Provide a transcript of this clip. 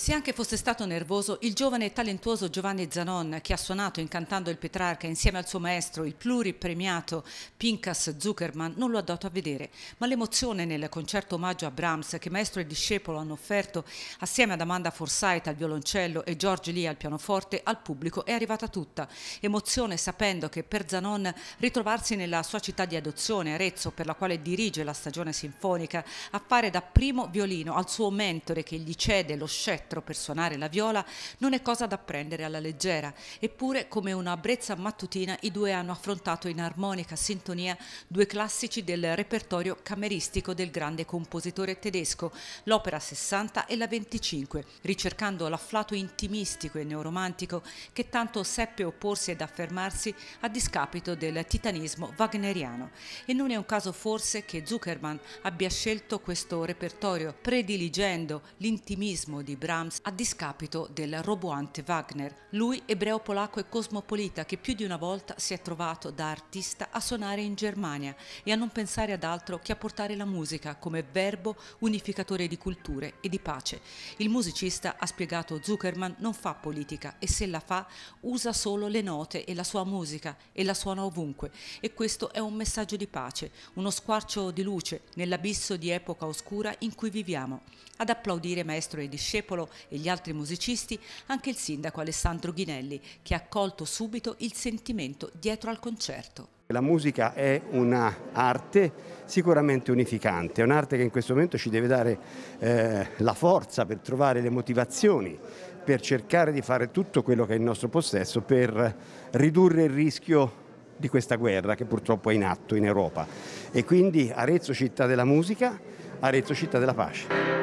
Se anche fosse stato nervoso, il giovane e talentuoso Giovanni Zanon, che ha suonato incantando il Petrarca insieme al suo maestro, il pluripremiato Pinkas Zuckerman, non lo ha dato a vedere, ma l'emozione nel concerto omaggio a Brahms che maestro e discepolo hanno offerto assieme ad Amanda Forsyth al violoncello e George Lee al pianoforte al pubblico è arrivata tutta. Emozione sapendo che per Zanon ritrovarsi nella sua città di adozione, Arezzo, per la quale dirige la stagione sinfonica, appare da primo violino al suo mentore che gli cede lo scettro spettro per suonare la viola non è cosa da prendere alla leggera, eppure come una brezza mattutina i due hanno affrontato in armonica sintonia due classici del repertorio cameristico del grande compositore tedesco, l'opera 60 e la 25, ricercando l'afflato intimistico e neuromantico che tanto seppe opporsi ed affermarsi a discapito del titanismo wagneriano. E non è un caso forse che Zuckerman abbia scelto questo repertorio prediligendo l'intimismo di Brahms Brahms a discapito del roboante Wagner, lui ebreo polacco e cosmopolita che più di una volta si è trovato da artista a suonare in Germania e a non pensare ad altro che a portare la musica come verbo unificatore di culture e di pace. Il musicista, ha spiegato Zuckerman, non fa politica e se la fa usa solo le note e la sua musica e la suona ovunque e questo è un messaggio di pace, uno squarcio di luce nell'abisso di epoca oscura in cui viviamo. Ad applaudire maestro e discepolo Scandalo e gli altri musicisti, anche il sindaco Alessandro Ghinelli, che ha colto subito il sentimento dietro al concerto. La musica è un'arte sicuramente unificante, è un'arte che in questo momento ci deve dare eh, la forza per trovare le motivazioni, per cercare di fare tutto quello che è il nostro possesso per ridurre il rischio di questa guerra che purtroppo è in atto in Europa. E quindi Arezzo città della musica, Arezzo città della pace.